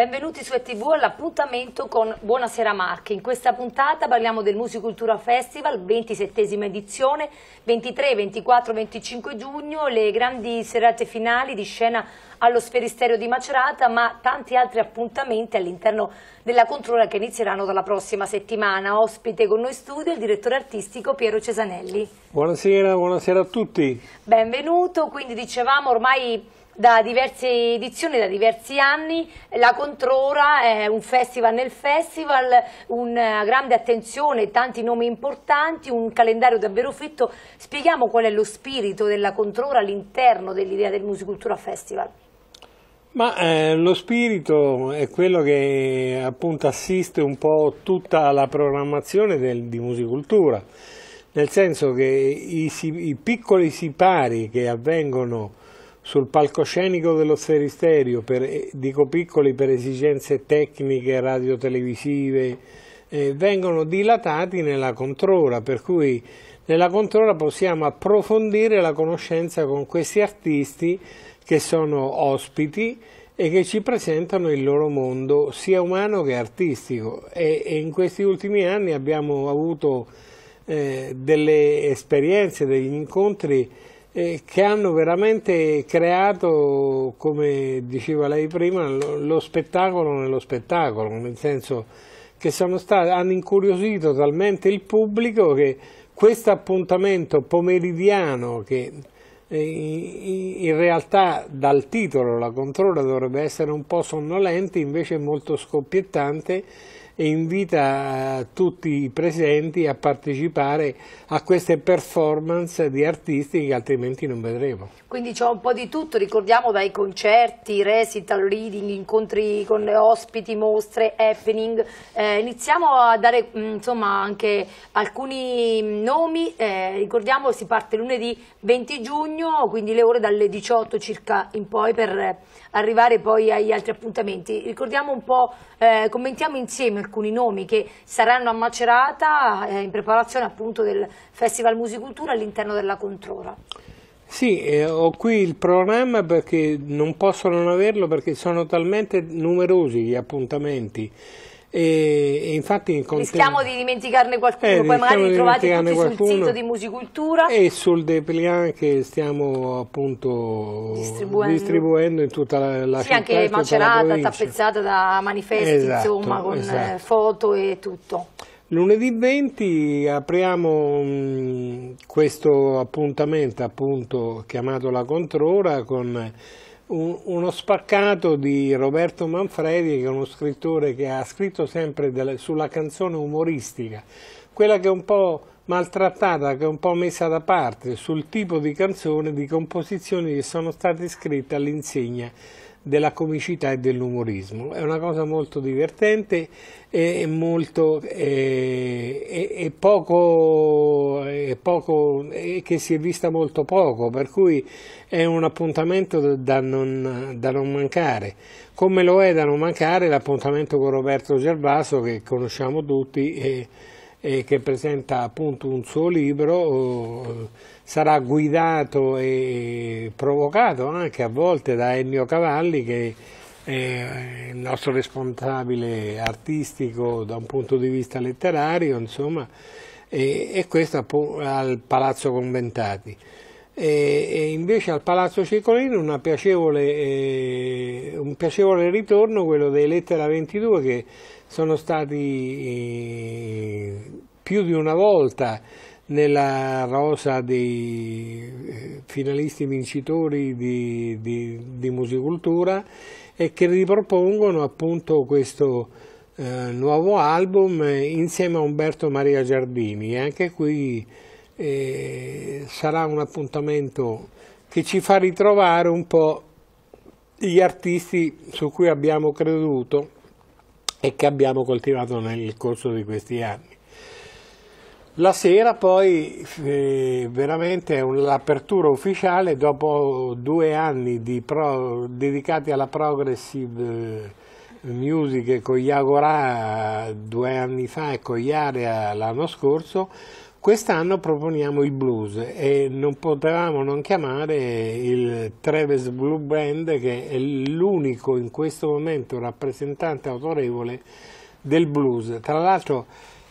Benvenuti su ETV all'appuntamento con Buonasera Marche. In questa puntata parliamo del Musicultura Festival, 27 edizione, 23, 24, 25 giugno, le grandi serate finali di scena allo Sferisterio di Macerata, ma tanti altri appuntamenti all'interno della Controlla che inizieranno dalla prossima settimana. Ospite con noi studio il direttore artistico Piero Cesanelli. Buonasera, buonasera a tutti. Benvenuto, quindi dicevamo ormai da diverse edizioni, da diversi anni, la Controra è un festival nel festival, una grande attenzione, tanti nomi importanti, un calendario davvero fitto. Spieghiamo qual è lo spirito della Controra all'interno dell'idea del Musicultura Festival. Ma eh, lo spirito è quello che appunto assiste un po' tutta la programmazione del, di musicultura, nel senso che i, i, piccoli sipari che avvengono sul palcoscenico dello sferisterio, per, eh, dico piccoli per esigenze tecniche, radiotelevisive, eh, vengono dilatati nella controra, per cui nella controra possiamo approfondire la conoscenza con questi artisti che sono ospiti e che ci presentano il loro mondo sia umano che artistico e, e in questi ultimi anni abbiamo avuto eh, delle esperienze, degli incontri eh, che hanno veramente creato, come diceva lei prima, lo, lo spettacolo nello spettacolo, nel senso che stati, hanno incuriosito talmente il pubblico che questo appuntamento pomeridiano che in realtà dal titolo la controlla dovrebbe essere un po' sonnolente, invece è molto scoppiettante e invita tutti i presenti a partecipare a queste performance di artisti che altrimenti non vedremo. Quindi c'è un po' di tutto, ricordiamo dai concerti, recital, reading, incontri con ospiti, mostre, happening. Eh, iniziamo a dare mm, insomma anche alcuni mm, nomi, eh, ricordiamo si parte lunedì 20 giugno, quindi le ore dalle 18 circa in poi per arrivare poi agli altri appuntamenti. Ricordiamo un po', eh, commentiamo insieme alcuni nomi che saranno a Macerata eh, in preparazione appunto del Festival Musicultura all'interno della Controra. Sì, eh, ho qui il programma perché non posso non averlo perché sono talmente numerosi gli appuntamenti e, e infatti Rischiamo di dimenticarne qualcuno, eh, poi magari trovate tutti qualcuno. sul sito di Musicultura. E sul Depliant che stiamo appunto distribuendo, distribuendo in tutta la, la sì, città. Sì, anche macerata, tappezzata da manifesti, esatto, insomma, con esatto. Eh, foto e tutto. Lunedì 20 apriamo mh, mm, questo appuntamento appunto chiamato La Controra con uno spaccato di Roberto Manfredi, che è uno scrittore che ha scritto sempre delle, sulla canzone umoristica, quella che è un po' maltrattata, che è un po' messa da parte, sul tipo di canzone, di composizioni che sono state scritte all'insegna della comicità e dell'umorismo. È una cosa molto divertente e, molto, e, e poco, e poco che si è vista molto poco, per cui è un appuntamento da non, da non mancare. Come lo è da non mancare l'appuntamento con Roberto Gervaso che conosciamo tutti eh, che presenta appunto un suo libro, eh, sarà guidato e provocato anche a volte da Ennio Cavalli che è il nostro responsabile artistico da un punto di vista letterario, insomma, e, e questo al Palazzo Conventati e, invece al Palazzo Ciccolino piacevole, eh, un piacevole ritorno, quello dei Lettera 22, che sono stati eh, più di una volta nella rosa dei eh, finalisti vincitori di, di, di musicultura e che ripropongono appunto questo eh, nuovo album insieme a Umberto Maria Giardini e anche qui eh, sarà un appuntamento che ci fa ritrovare un po' gli artisti su cui abbiamo creduto e che abbiamo coltivato nel corso di questi anni. La sera poi eh, veramente è l'apertura ufficiale dopo due anni di pro, dedicati alla progressive eh, music con Iagorà due anni fa e con Iarea l'anno scorso Quest'anno proponiamo il blues e non potevamo non chiamare il Travis Blue Band che è l'unico in questo momento rappresentante autorevole del blues. Tra l'altro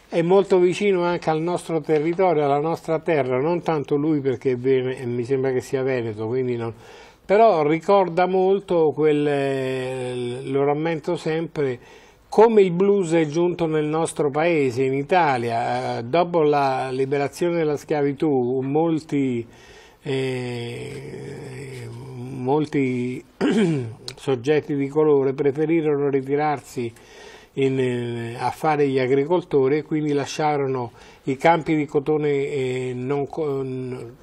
è molto vicino anche al nostro territorio, alla nostra terra, non tanto lui perché viene, mi sembra che sia Veneto, quindi non, però ricorda molto quel, lo rammento sempre, come il blues è giunto nel nostro paese, in Italia, eh, dopo la liberazione della schiavitù, molti, eh, molti soggetti di colore preferirono ritirarsi in, eh, a fare gli agricoltori e quindi lasciarono i campi di cotone eh, non,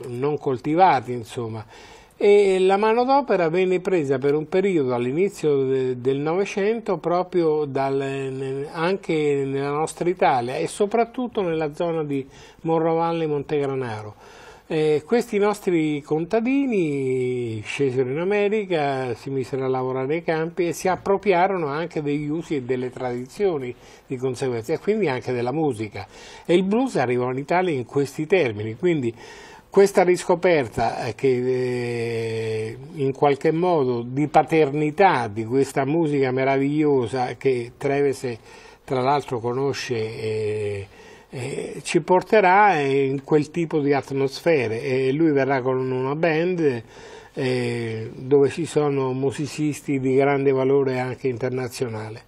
non coltivati, insomma e la manodopera venne presa per un periodo all'inizio del Novecento proprio dal, anche nella nostra Italia e soprattutto nella zona di Morrovalle e Montegranaro. Eh, questi nostri contadini scesero in America, si misero a lavorare nei campi e si appropriarono anche degli usi e delle tradizioni di conseguenza e quindi anche della musica. E il blues arrivò in Italia in questi termini, quindi questa riscoperta eh, che eh, in qualche modo di paternità di questa musica meravigliosa che Treves tra l'altro conosce eh, eh, ci porterà in quel tipo di atmosfere e lui verrà con una band eh, dove ci sono musicisti di grande valore anche internazionale.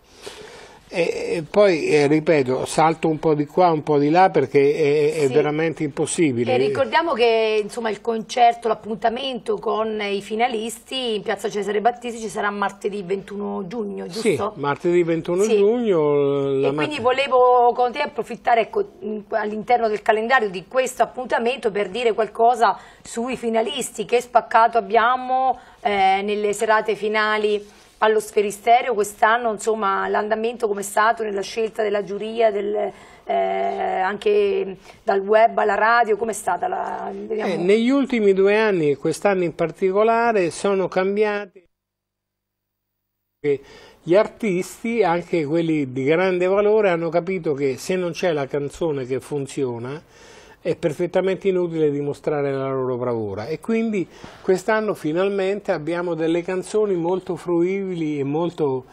E poi eh, ripeto, salto un po' di qua, un po' di là perché è, sì. è veramente impossibile. E ricordiamo che insomma, il concerto, l'appuntamento con i finalisti in piazza Cesare Battisti ci sarà martedì 21 giugno, giusto? Sì, martedì 21 sì. giugno. e quindi volevo con te approfittare ecco, all'interno del calendario di questo appuntamento per dire qualcosa sui finalisti, che spaccato abbiamo eh, nelle serate finali allo sferisterio quest'anno, l'andamento come è stato nella scelta della giuria, del, eh, anche dal web alla radio, come è stata? La, eh, negli ultimi due anni, quest'anno in particolare, sono cambiati gli artisti, anche quelli di grande valore, hanno capito che se non c'è la canzone che funziona, è perfettamente inutile dimostrare la loro bravura e quindi quest'anno finalmente abbiamo delle canzoni molto fruibili e molto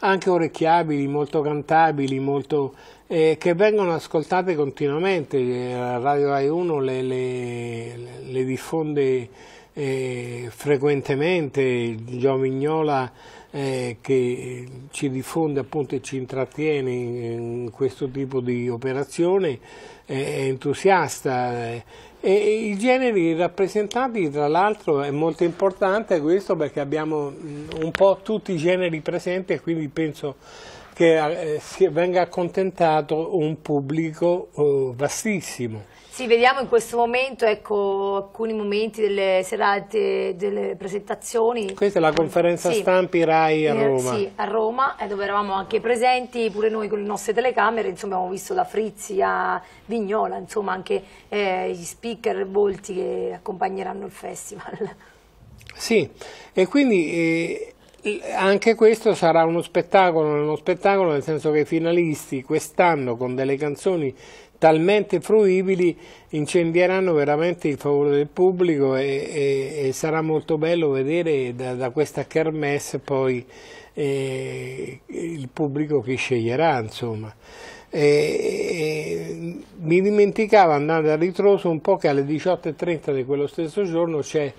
anche orecchiabili, molto cantabili, molto, eh, che vengono ascoltate continuamente. La eh, Radio Rai 1 le, le, le diffonde eh, frequentemente, Gio Mignola eh, che ci diffonde appunto, e ci intrattiene in, questo tipo di operazione, è entusiasta. E I generi rappresentati tra l'altro è molto importante questo perché abbiamo mm, un po' tutti i generi presenti e quindi penso che eh, venga accontentato un pubblico eh, vastissimo. Sì, vediamo in questo momento ecco, alcuni momenti delle serate, delle presentazioni. Questa è la conferenza sì. stampi RAI a eh, Roma. Sì, a Roma, dove eravamo anche presenti pure noi con le nostre telecamere, insomma abbiamo visto da Frizzi a Vignola, insomma anche eh, gli speaker volti che accompagneranno il festival. Sì, e quindi anche questo sarà uno spettacolo, uno spettacolo nel senso che i finalisti quest'anno con delle canzoni talmente fruibili incendieranno veramente il favore del pubblico e, e, e sarà molto bello vedere da, da questa kermesse poi eh, il pubblico che sceglierà insomma. E, e, mi dimenticavo andando a ritroso un po' che alle 18.30 di quello stesso giorno c'è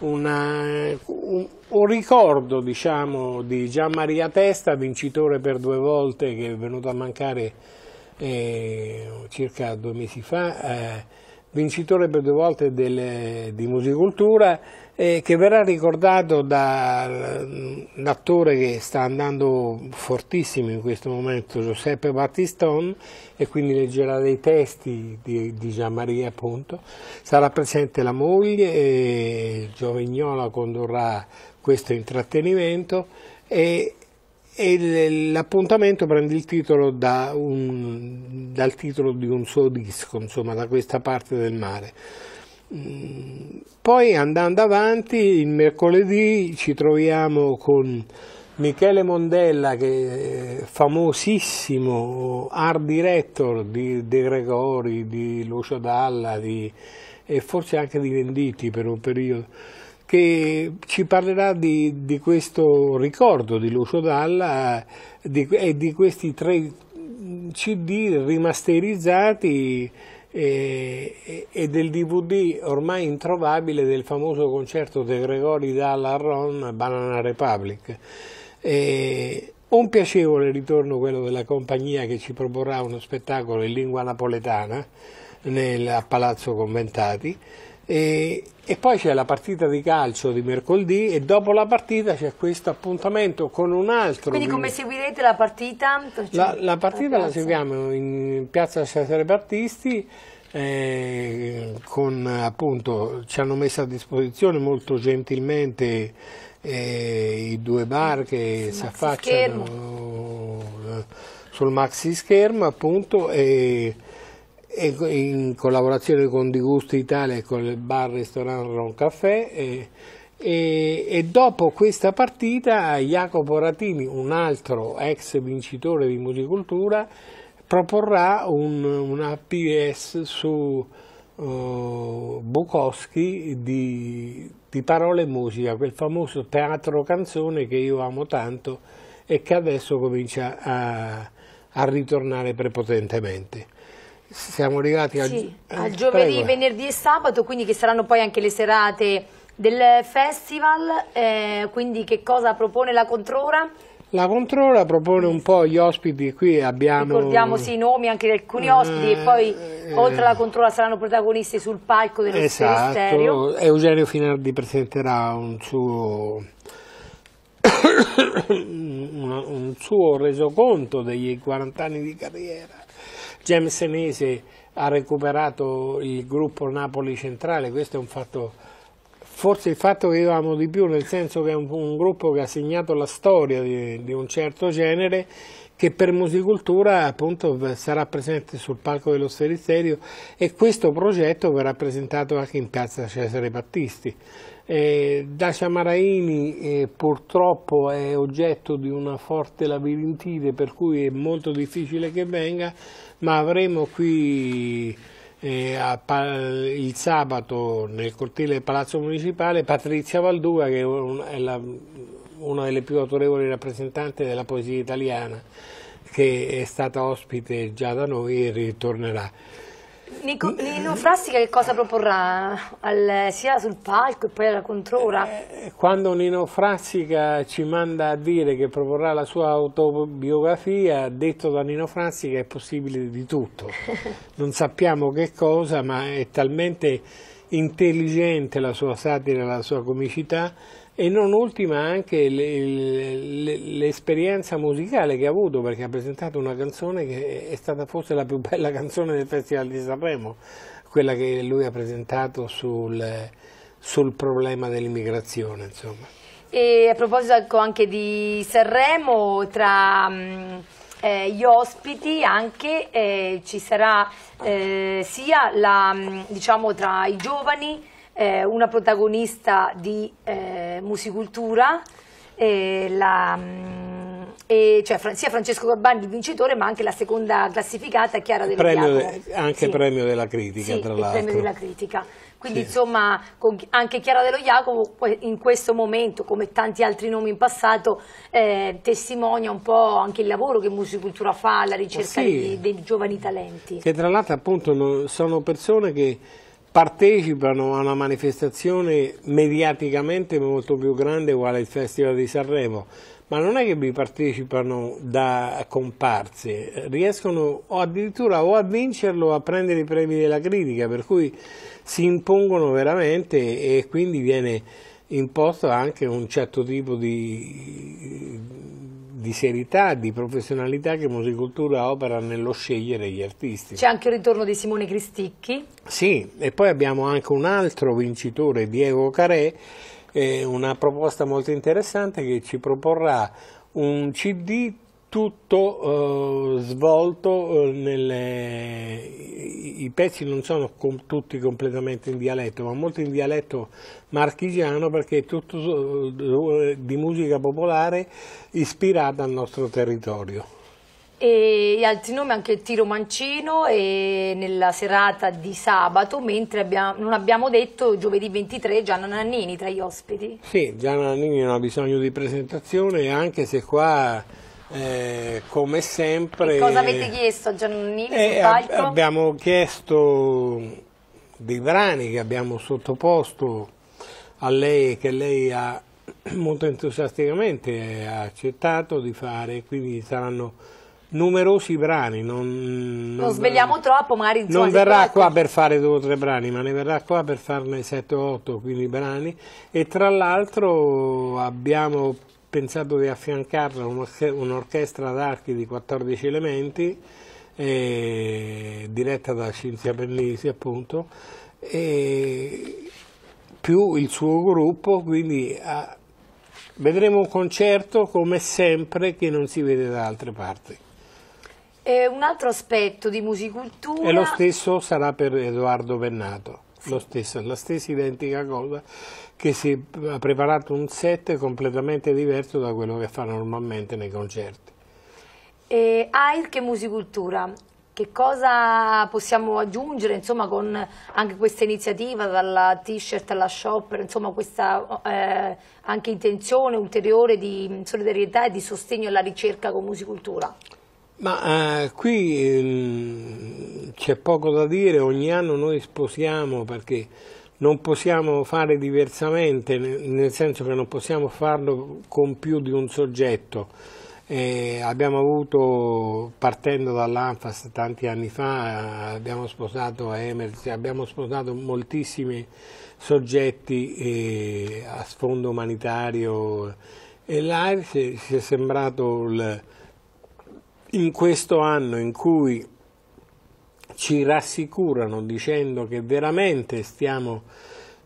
un, un, ricordo diciamo, di Gian Maria Testa, vincitore per due volte che è venuto a mancare eh, circa due mesi fa. Eh, vincitore per due volte delle, di musicultura, eh, che verrà ricordato dall'attore mm, che sta andando fortissimo in questo momento, Giuseppe Battiston, e quindi leggerà dei testi di, di Maria appunto. Sarà presente la moglie, e Giovignola condurrà questo intrattenimento e e l'appuntamento prende il titolo da un, dal titolo di un suo disco, insomma, da questa parte del mare. Mm, poi andando avanti, il mercoledì ci troviamo con Michele Mondella, che famosissimo art director di De Gregori, di Lucio Dalla di, e forse anche di Venditti per un periodo che ci parlerà di, di questo ricordo di Lucio Dalla di, e di questi tre CD rimasterizzati e, e, del DVD ormai introvabile del famoso concerto di Gregori Dalla a Ron, Banana Republic. E un piacevole ritorno quello della compagnia che ci proporrà uno spettacolo in lingua napoletana nel, a Palazzo Conventati. E, e poi c'è la partita di calcio di mercoledì e dopo la partita c'è questo appuntamento con un altro. Quindi come seguirete la partita? La, la partita la, la seguiamo in piazza Cesare Battisti. Eh, con appunto ci hanno messo a disposizione molto gentilmente eh, i due bar che si affacciano eh, sul maxi schermo appunto e e in collaborazione con Digusto Italia e con il bar ristorante Ron Caffè e, e, e, dopo questa partita Jacopo Ratini, un altro ex vincitore di musicultura, proporrà un, una PS su uh, Bukowski di, di Parole e Musica, quel famoso teatro canzone che io amo tanto e che adesso comincia a, a ritornare prepotentemente siamo legati sì, al, eh, al giovedì, prego. venerdì e sabato, quindi che saranno poi anche le serate del festival, eh, quindi che cosa propone la Controra? La Controra propone un po' gli ospiti, qui abbiamo... Ricordiamo sì, i nomi anche di alcuni ospiti eh, e poi eh, eh. oltre alla Controra saranno protagonisti sul palco dello esatto, Esatto, Eugenio Finardi presenterà un suo, un suo resoconto degli 40 anni di carriera James Senese ha recuperato il gruppo Napoli centrale, questo è un fatto, forse il fatto che io amo di più, nel senso che è un, un gruppo che ha segnato la storia di, di un certo genere che per Musicultura appunto sarà presente sul palco dello Sferisterio e questo progetto verrà presentato anche in piazza Cesare Battisti. Eh, Dacia Maraini eh, purtroppo è oggetto di una forte labirintite per cui è molto difficile che venga, ma avremo qui eh, a, il sabato nel cortile del Palazzo Municipale Patrizia Valdua che è, un, è la una delle più autorevoli rappresentanti della poesia italiana che è stata ospite già da noi e ritornerà. Nico, Nino Frassica che cosa proporrà al, sia sul palco e poi alla controra? Eh, quando Nino Frassica ci manda a dire che proporrà la sua autobiografia, detto da Nino Frassica è possibile di tutto. Non sappiamo che cosa, ma è talmente intelligente la sua satira, la sua comicità, e non ultima anche l'esperienza musicale che ha avuto perché ha presentato una canzone che è stata forse la più bella canzone del Festival di Sanremo, quella che lui ha presentato sul, sul problema dell'immigrazione. E a proposito ecco, anche di Sanremo, tra mm, eh, gli ospiti anche eh, ci sarà eh, sia la, mm, diciamo, tra i giovani eh, una protagonista di eh, musicultura, eh, la, mm, e cioè sia Francesco Gabbani il vincitore ma anche la seconda classificata Chiara Del premio de, anche sì. premio della critica sì, tra l'altro premio della critica quindi sì. insomma anche Chiara Dello Jacopo in questo momento come tanti altri nomi in passato eh, testimonia un po' anche il lavoro che Musicultura fa alla ricerca sì. di, dei giovani talenti che tra l'altro appunto sono persone che partecipano a una manifestazione mediaticamente molto più grande quale il Festival di Sanremo, ma non è che vi partecipano da comparse, riescono o addirittura o a vincerlo o a prendere i premi della critica, per cui si impongono veramente e quindi viene imposto anche un certo tipo di di serietà, di professionalità che Musicultura opera nello scegliere gli artisti. C'è anche il ritorno di Simone Cristicchi. Sì, e poi abbiamo anche un altro vincitore, Diego Carè, eh, una proposta molto interessante che ci proporrà un CD tutto eh, svolto eh, nelle... i pezzi non sono com tutti completamente in dialetto ma molto in dialetto marchigiano perché è tutto eh, di musica popolare ispirata al nostro territorio e altri nomi anche il tiro mancino e nella serata di sabato mentre abbiamo, non abbiamo detto giovedì 23 Gianna Nannini tra gli ospiti sì Gianna Nannini non ha bisogno di presentazione anche se qua eh, come sempre... E cosa avete chiesto a Giannini eh, ab Abbiamo chiesto dei brani che abbiamo sottoposto a lei e che lei ha molto entusiasticamente accettato di fare, quindi saranno numerosi brani. Non, non, non svegliamo troppo, magari Non verrà qua per fare due o tre brani, ma ne verrà qua per farne sette o otto, quindi brani. E tra l'altro abbiamo pensato di affiancarla un'orchestra d'archi di 14 elementi, eh, diretta da Cinzia Bellisi appunto, eh, più il suo gruppo, quindi ah, vedremo un concerto come sempre che non si vede da altre parti. E un altro aspetto di musicultura... E lo stesso sarà per Edoardo Bennato. Stesso, la stessa identica cosa che si ha preparato un set completamente diverso da quello che fa normalmente nei concerti. E AIRC e Musicultura, che cosa possiamo aggiungere insomma, con anche questa iniziativa dalla t-shirt alla shopper, insomma, questa eh, anche intenzione ulteriore di solidarietà e di sostegno alla ricerca con Musicultura? Ma eh, qui ehm, c'è poco da dire, ogni anno noi sposiamo perché non possiamo fare diversamente, nel senso che non possiamo farlo con più di un soggetto. Eh, abbiamo avuto, partendo dall'Anfas tanti anni fa, abbiamo sposato Emersi, abbiamo sposato moltissimi soggetti eh, a sfondo umanitario e là ci è sembrato il in questo anno in cui ci rassicurano dicendo che veramente stiamo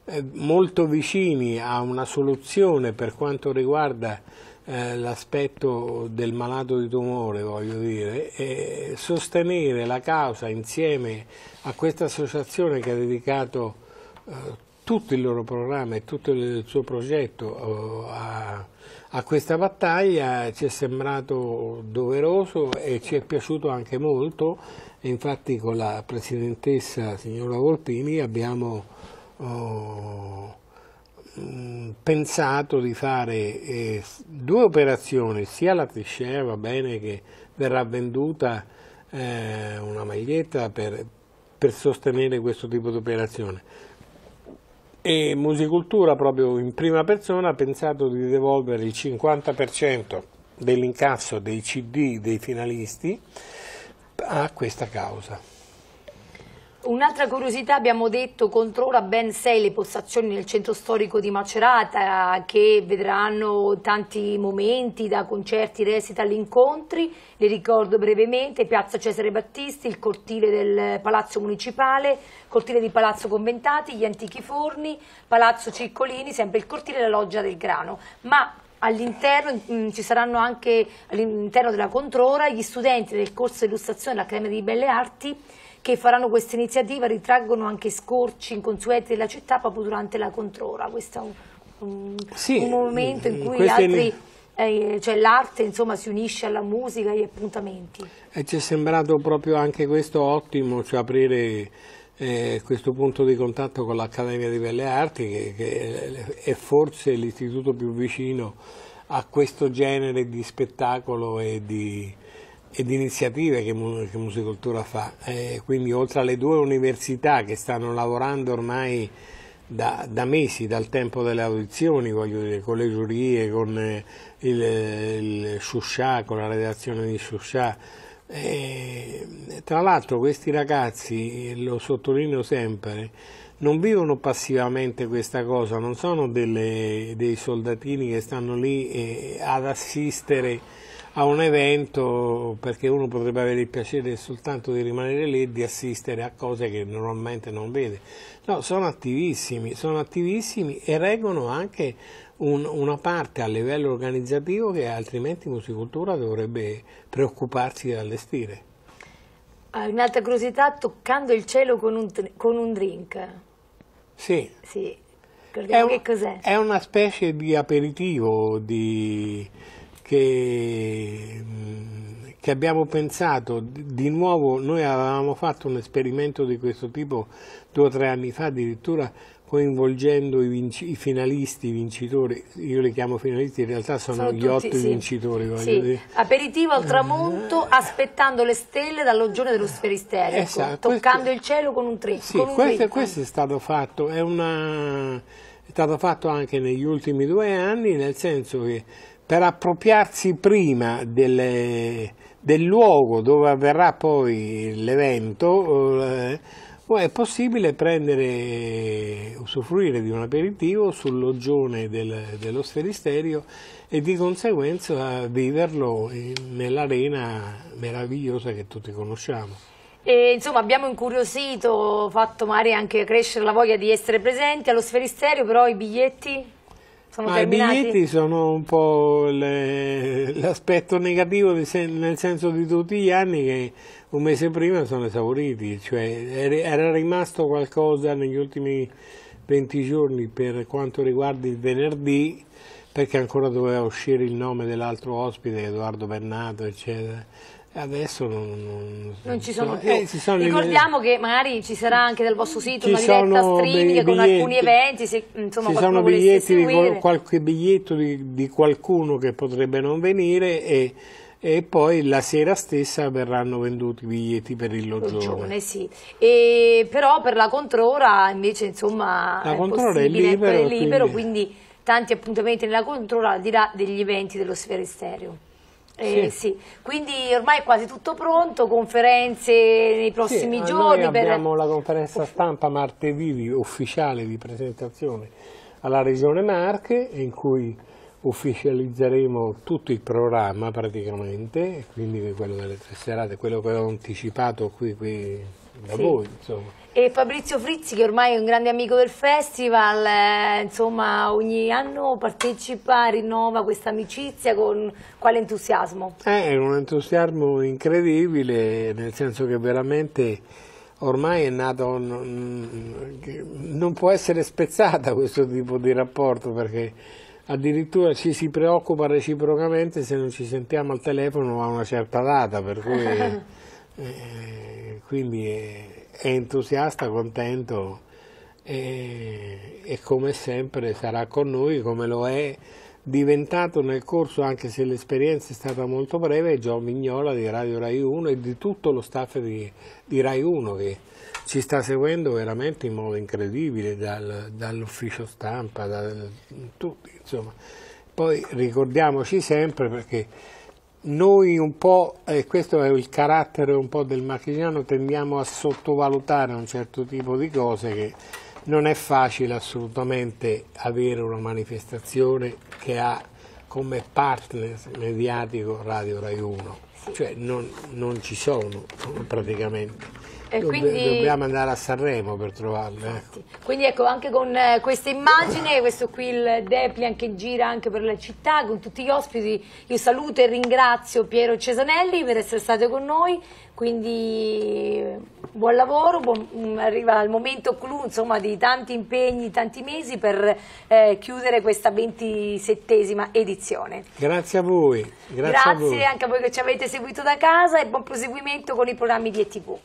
eh, molto vicini a una soluzione per quanto riguarda eh, l'aspetto del malato di tumore, voglio dire, e sostenere la causa insieme a questa associazione che ha dedicato eh, tutto il loro programma e tutto il suo progetto oh, a, a questa battaglia ci è sembrato doveroso e ci è piaciuto anche molto, e infatti con la Presidentessa signora Volpini abbiamo oh, mm, pensato di fare eh, due operazioni, sia la triscea va bene che verrà venduta eh, una maglietta per, per sostenere questo tipo di operazione, e Musicultura proprio in prima persona ha pensato di devolvere il 50% dell'incasso dei CD dei finalisti a questa causa. Un'altra curiosità, abbiamo detto, contro ora ben sei le postazioni nel centro storico di Macerata che vedranno tanti momenti da concerti, resita agli incontri, le ricordo brevemente, Piazza Cesare Battisti, il cortile del Palazzo Municipale, cortile di Palazzo Conventati, gli antichi forni, Palazzo Ciccolini, sempre il cortile della loggia del grano. Ma all'interno mm, ci saranno anche all'interno della Controra gli studenti del corso di illustrazione della Accademia di Belle Arti che faranno questa iniziativa ritraggono anche scorci inconsueti della città proprio durante la controra. Questo è un, un, sì, un momento in eh, cui altri... Eh, cioè l'arte si unisce alla musica, e agli appuntamenti. E ci è sembrato proprio anche questo ottimo, cioè aprire eh, questo punto di contatto con l'Accademia di Belle Arti, che, che è forse l'istituto più vicino a questo genere di spettacolo e di, e di iniziative che, che Musicoltura fa. Eh, quindi oltre alle due università che stanno lavorando ormai da, da, mesi, dal tempo delle audizioni, dire, con le giurie, con eh, il, il Shusha, con la redazione di Shusha. Eh, tra l'altro questi ragazzi, lo sottolineo sempre, non vivono passivamente questa cosa, non sono delle, dei soldatini che stanno lì eh, ad assistere a un evento perché uno potrebbe avere il piacere soltanto di rimanere lì e di assistere a cose che normalmente non vede. No, sono attivissimi, sono attivissimi e reggono anche un, una parte a livello organizzativo che altrimenti Musicultura dovrebbe preoccuparsi di allestire. Un'altra ah, curiosità, toccando il cielo con un, con un drink. Sì. sì. È, un, è una specie di aperitivo, di che, mm, che abbiamo pensato, di nuovo noi avevamo fatto un esperimento di questo tipo due o tre anni fa addirittura coinvolgendo i, vinci, i, finalisti, i vincitori, io li chiamo finalisti, in realtà sono, sono gli otto sì. vincitori. Sì. Aperitivo al tramonto, eh. aspettando le stelle dall'oggione dello sferisterio, ecco, esatto, toccando questo, il cielo con un trittico. Sì, questo, questo, è stato fatto, è, una, è stato fatto anche negli ultimi due anni, nel senso che per appropriarsi prima delle, del luogo dove avverrà poi l'evento, eh, è possibile prendere, usufruire di un aperitivo sul loggione del, dello sferisterio e di conseguenza viverlo nell'arena meravigliosa che tutti conosciamo. E, insomma abbiamo incuriosito, fatto magari anche crescere la voglia di essere presenti allo sferisterio, però i biglietti? Sono Ma I biglietti sono un po' l'aspetto negativo di, nel senso di tutti gli anni che un mese prima sono esauriti, cioè era rimasto qualcosa negli ultimi 20 giorni per quanto riguarda il venerdì perché ancora doveva uscire il nome dell'altro ospite, Edoardo Bernato, eccetera. Eh, adesso non, non, non, ci sono, sono più. Eh, sono Ricordiamo che magari ci sarà anche dal vostro sito ci una diretta streaming con alcuni eventi. Se, insomma, ci sono biglietti di, qualche biglietto di, di, qualcuno che potrebbe non venire e, e, poi la sera stessa verranno venduti i biglietti per il loggione. logione sì. e, però per la controra invece insomma la è controra è libero, è libero quindi... quindi... tanti appuntamenti nella controra al di là degli eventi dello Sfere estereo. Eh, sì. Sì. Quindi ormai è quasi tutto pronto, conferenze nei prossimi sì, giorni. abbiamo per... la conferenza stampa martedì ufficiale di presentazione alla Regione Marche in cui ufficializzeremo tutto il programma praticamente, quindi quello delle tre serate, quello che ho anticipato qui, qui da voi. Insomma. E Fabrizio Frizzi, che ormai è un grande amico del festival, eh, insomma, ogni anno partecipa, rinnova questa amicizia con quale entusiasmo? Eh, è un entusiasmo incredibile, nel senso che veramente ormai è nato, non può essere spezzata questo tipo di rapporto perché addirittura ci si preoccupa reciprocamente se non ci sentiamo al telefono a una certa data, per cui... Eh, quindi è, entusiasta, contento e, e, come sempre sarà con noi come lo è diventato nel corso, anche se l'esperienza è stata molto breve, Gio Mignola di Radio Rai 1 e di tutto lo staff di, di Rai 1 che ci sta seguendo veramente in modo incredibile dal, dall'ufficio stampa, da tutti, insomma. Poi ricordiamoci sempre perché noi un po', e eh, questo è il carattere un po' del marchigiano, tendiamo a sottovalutare un certo tipo di cose che non è facile assolutamente avere una manifestazione che ha come partner mediatico Radio Rai 1 cioè non, non ci sono praticamente. Dobb quindi... Dobbiamo andare a Sanremo per trovarle. Eh. Quindi ecco, anche con eh, questa immagine, questo qui il Deplian che gira anche per la città, con tutti gli ospiti, io saluto e ringrazio Piero Cesanelli per essere stato con noi, quindi buon lavoro, buon, mm, arriva il momento clou insomma, di tanti impegni, tanti mesi per eh, chiudere questa 27 edizione. Grazie a voi. Grazie, grazie a voi. anche a voi che ci avete seguito da casa e buon proseguimento con i programmi di ETV.